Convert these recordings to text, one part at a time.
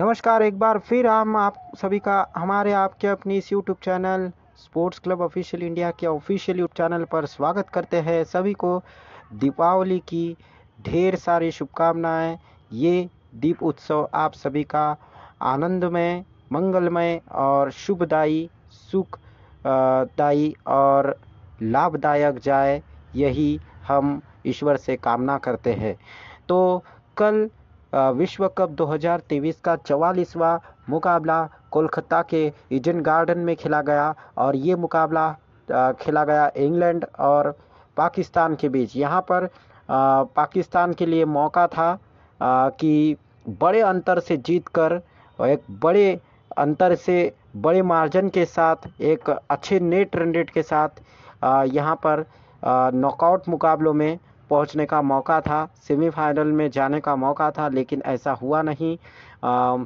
नमस्कार एक बार फिर हम आप सभी का हमारे आपके अपनी इस YouTube channel sports club official India के ऑफिशियल यूट्यूब चैनल पर स्वागत करते हैं सभी को दीपावली की ढेर सारी शुभकामनाएं ये दीप उत्सव आप सभी का आनंदमय मंगलमय और शुभदायी सुखदायी और लाभदायक जाए यही हम ईश्वर से कामना करते हैं तो कल विश्व कप 2023 का चवालीसवा मुकाबला कोलकाता के इजन गार्डन में खेला गया और ये मुकाबला खेला गया इंग्लैंड और पाकिस्तान के बीच यहाँ पर पाकिस्तान के लिए मौका था कि बड़े अंतर से जीत कर एक बड़े अंतर से बड़े मार्जिन के साथ एक अच्छे नेट रन रेट के साथ यहाँ पर नॉकआउट मुकाबलों में पहुंचने का मौका था सेमीफाइनल में जाने का मौका था लेकिन ऐसा हुआ नहीं आ,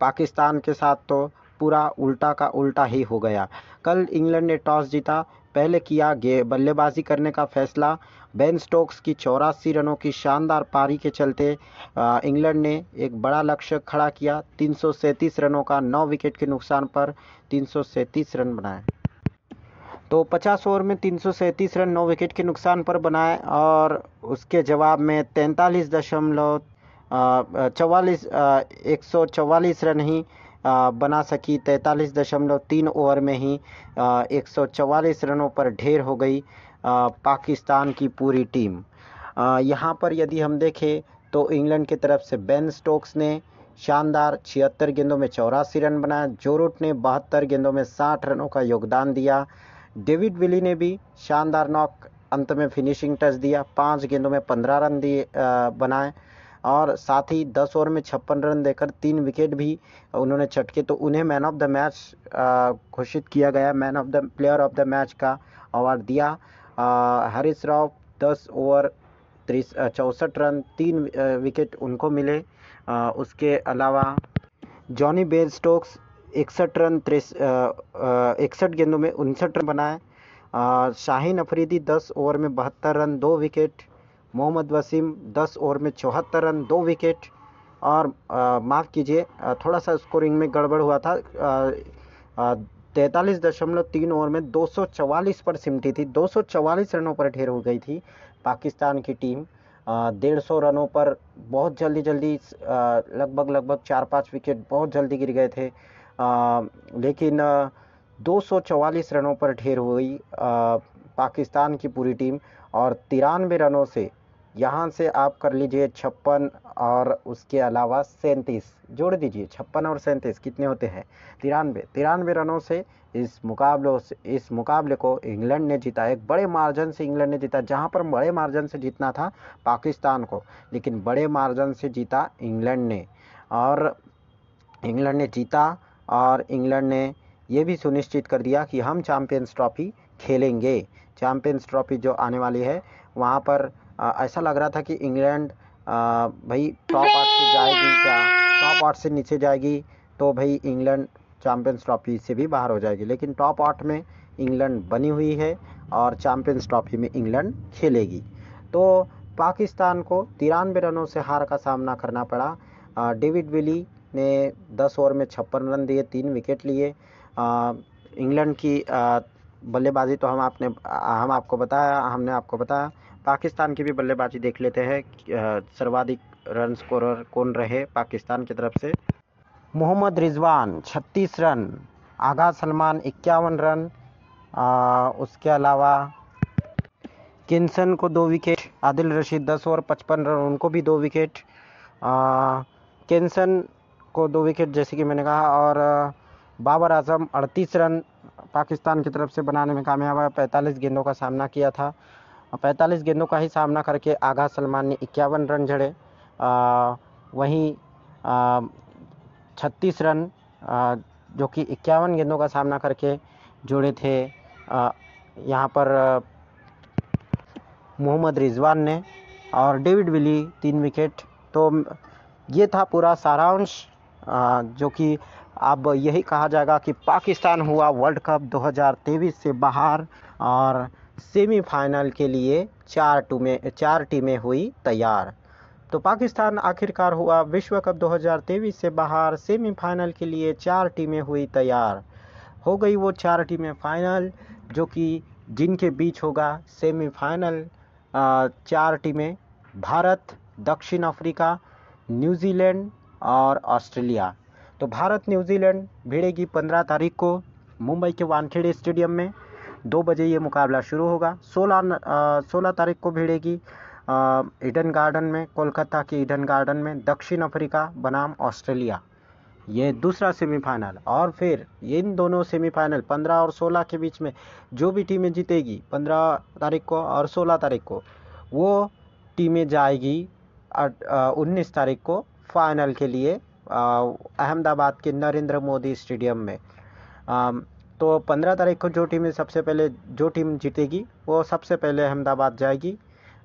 पाकिस्तान के साथ तो पूरा उल्टा का उल्टा ही हो गया कल इंग्लैंड ने टॉस जीता पहले किया गे बल्लेबाजी करने का फैसला बेन स्टोक्स की चौरासी रनों की शानदार पारी के चलते इंग्लैंड ने एक बड़ा लक्ष्य खड़ा किया तीन रनों का नौ विकेट के नुकसान पर तीन रन बनाए तो 50 ओवर में तीन रन नौ विकेट के नुकसान पर बनाए और उसके जवाब में तैंतालीस दशमलव चवालीस एक सौ चवालीस रन ही बना सकी तैंतालीस दशमलव तीन ओवर में ही एक सौ चवालीस रनों पर ढेर हो गई पाकिस्तान की पूरी टीम यहाँ पर यदि हम देखें तो इंग्लैंड की तरफ से बेन स्टोक्स ने शानदार छिहत्तर गेंदों में चौरासी रन बनाए जोरूट ने बहत्तर गेंदों में साठ रनों का योगदान दिया डेविड विली ने भी शानदार नॉक अंत में फिनिशिंग टच दिया पाँच गेंदों में पंद्रह रन दिए बनाए और साथ ही दस ओवर में छप्पन रन देकर तीन विकेट भी उन्होंने छटके तो उन्हें मैन ऑफ द मैच घोषित किया गया man of the player of the match का अवार्ड दिया हरीश राव दस ओवर त्रीस चौंसठ रन तीन विकेट उनको मिले आ, उसके अलावा जॉनी बेल स्टोक्स इकसठ रन तिरस इकसठ गेंदों में उनसठ रन बनाए शाहीन अफरीदी दस ओवर में बहत्तर रन दो विकेट मोहम्मद वसीम दस ओवर में चौहत्तर रन दो विकेट और माफ़ कीजिए थोड़ा सा स्कोरिंग में गड़बड़ हुआ था तैंतालीस दशमलव तीन ओवर में 244 पर सिमटी थी 244 रनों पर ढेर हो गई थी पाकिस्तान की टीम डेढ़ सौ रनों पर बहुत जल्दी जल्दी लगभग लगभग चार पांच विकेट बहुत जल्दी गिर गए थे लेकिन 244 रनों पर ढेर हुई पाकिस्तान की पूरी टीम और तिरानवे रनों से यहाँ से आप कर लीजिए छप्पन और उसके अलावा सैंतीस जोड़ दीजिए छप्पन और सैंतीस कितने होते हैं तिरानवे तिरानवे रनों से इस मुकाबलों से इस मुकाबले को इंग्लैंड ने जीता एक बड़े मार्जन से इंग्लैंड ने जीता जहाँ पर बड़े मार्जन से जीतना था पाकिस्तान को लेकिन बड़े मार्जन से जीता इंग्लैंड ने और इंग्लैंड ने जीता और इंग्लैंड ने ये भी सुनिश्चित कर दिया कि हम चैम्पियंस ट्रॉफ़ी खेलेंगे चैम्पियंस ट्रॉफ़ी जो आने वाली है वहाँ पर ऐसा लग रहा था कि इंग्लैंड भाई टॉप आठ से जाएगी क्या टॉप आठ से नीचे जाएगी तो भाई इंग्लैंड चैम्पियंस ट्रॉफ़ी से भी बाहर हो जाएगी लेकिन टॉप आठ में इंग्लैंड बनी हुई है और चैम्पियंस ट्रॉफ़ी में इंग्लैंड खेलेगी तो पाकिस्तान को तिरानवे रनों से हार का सामना करना पड़ा डेविड विली ने 10 ओवर में छप्पन रन दिए तीन विकेट लिए इंग्लैंड की बल्लेबाजी तो हम आपने हम आपको बताया हमने आपको बताया पाकिस्तान की भी बल्लेबाजी देख लेते हैं सर्वाधिक रन स्कोरर कौन रहे पाकिस्तान की तरफ से मोहम्मद रिजवान 36 रन आगा सलमान इक्यावन रन आ, उसके अलावा किन्सन को दो विकेट आदिल रशीद दस ओवर पचपन रन उनको भी दो विकेट आ, किन्सन को दो विकेट जैसे कि मैंने कहा और बाबर आजम अड़तीस रन पाकिस्तान की तरफ से बनाने में कामयाब है पैंतालीस गेंदों का सामना किया था पैंतालीस गेंदों का ही सामना करके आगा सलमान ने इक्यावन रन जड़े वहीं छत्तीस रन जो कि इक्यावन गेंदों का सामना करके जुड़े थे यहाँ पर मोहम्मद रिजवान ने और डेविड विली तीन विकेट तो ये था पूरा सारांश जो कि अब यही कहा जाएगा कि पाकिस्तान हुआ वर्ल्ड कप 2023 से बाहर और सेमीफाइनल के लिए चार टीमें चार टीमें हुई तैयार तो पाकिस्तान आखिरकार हुआ विश्व कप 2023 से बाहर सेमीफाइनल के लिए चार टीमें हुई तैयार हो गई वो चार टीमें फाइनल जो कि जिनके बीच होगा सेमीफाइनल चार टीमें भारत दक्षिण अफ्रीका न्यूजीलैंड और ऑस्ट्रेलिया तो भारत न्यूजीलैंड भिड़ेगी पंद्रह तारीख को मुंबई के वानखेड़े स्टेडियम में दो बजे ये मुकाबला शुरू होगा सोलह सोलह तारीख को भिड़ेगी ईडन गार्डन में कोलकाता के ईडन गार्डन में दक्षिण अफ्रीका बनाम ऑस्ट्रेलिया ये दूसरा सेमीफाइनल और फिर इन दोनों सेमीफाइनल पंद्रह और सोलह के बीच में जो भी टीमें जीतेगी पंद्रह तारीख को और सोलह तारीख को वो टीमें जाएगी उन्नीस तारीख को फाइनल के लिए अहमदाबाद के नरेंद्र मोदी स्टेडियम में तो पंद्रह तारीख को जो टीम सबसे पहले जो टीम जीतेगी वो सबसे पहले अहमदाबाद जाएगी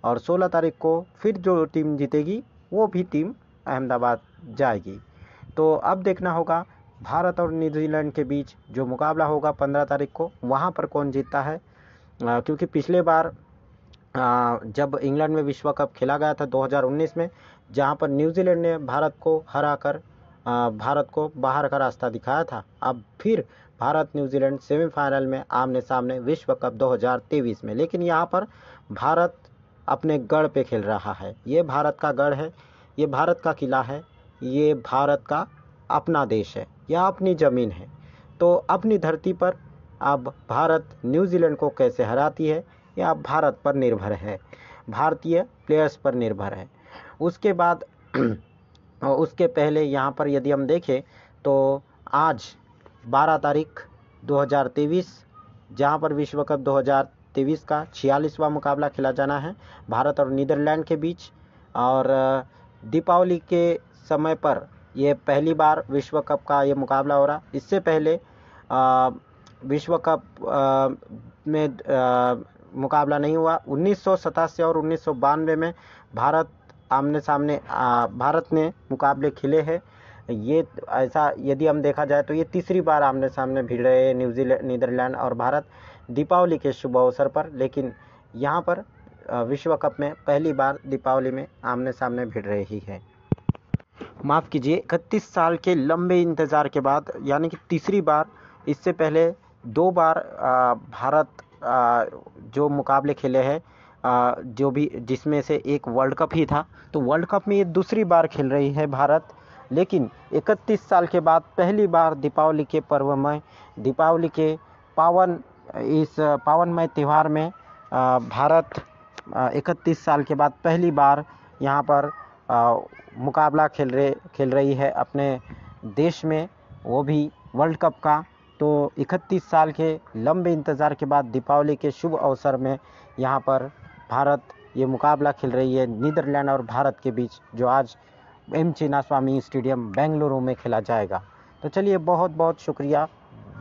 और सोलह तारीख को फिर जो टीम जीतेगी वो भी टीम अहमदाबाद जाएगी तो अब देखना होगा भारत और न्यूजीलैंड के बीच जो मुकाबला होगा पंद्रह तारीख को वहाँ पर कौन जीतता है क्योंकि पिछले बार जब इंग्लैंड में विश्व कप खेला गया था 2019 में जहां पर न्यूजीलैंड ने भारत को हराकर भारत को बाहर का रास्ता दिखाया था अब फिर भारत न्यूजीलैंड सेमीफाइनल में आमने सामने विश्व कप 2023 में लेकिन यहाँ पर भारत अपने गढ़ पे खेल रहा है ये भारत का गढ़ है ये भारत का किला है ये भारत का अपना देश है यह अपनी ज़मीन है तो अपनी धरती पर अब भारत न्यूजीलैंड को कैसे हराती है या भारत पर निर्भर है भारतीय प्लेयर्स पर निर्भर है उसके बाद उसके पहले यहाँ पर यदि हम देखें तो आज 12 तारीख 2023 जहाँ पर विश्व कप 2023 का छियालीसवा मुकाबला खेला जाना है भारत और नीदरलैंड के बीच और दीपावली के समय पर यह पहली बार विश्व कप का ये मुकाबला हो रहा इससे पहले विश्व कप में मुकाबला नहीं हुआ उन्नीस और उन्नीस में भारत आमने सामने आ, भारत ने मुकाबले खिले हैं ये ऐसा यदि हम देखा जाए तो ये तीसरी बार आमने सामने भिड़ रहे न्यूजीलैंड नीदरलैंड और भारत दीपावली के शुभ अवसर पर लेकिन यहाँ पर विश्व कप में पहली बार दीपावली में आमने सामने भिड़ रही है माफ़ कीजिए इकतीस साल के लंबे इंतज़ार के बाद यानी कि तीसरी बार इससे पहले दो बार भारत जो मुकाबले खेले हैं जो भी जिसमें से एक वर्ल्ड कप ही था तो वर्ल्ड कप में ये दूसरी बार खेल रही है भारत लेकिन 31 साल के बाद पहली बार दीपावली के पर्व में दीपावली के पावन इस पावनमय त्यौहार में भारत 31 साल के बाद पहली बार यहाँ पर मुकाबला खेल रहे खेल रही है अपने देश में वो भी वर्ल्ड कप का तो 31 साल के लंबे इंतज़ार के बाद दीपावली के शुभ अवसर में यहाँ पर भारत ये मुकाबला खेल रही है नीदरलैंड और भारत के बीच जो आज एम चिनास्वामी स्टेडियम बेंगलुरु में खेला जाएगा तो चलिए बहुत बहुत शुक्रिया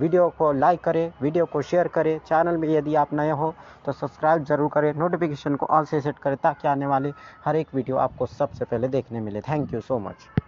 वीडियो को लाइक करें वीडियो को शेयर करें चैनल में यदि आप नए हो तो सब्सक्राइब जरूर करें नोटिफिकेशन को ऑल से सेट करें ताकि आने वाले हर एक वीडियो आपको सबसे पहले देखने मिले थैंक यू सो मच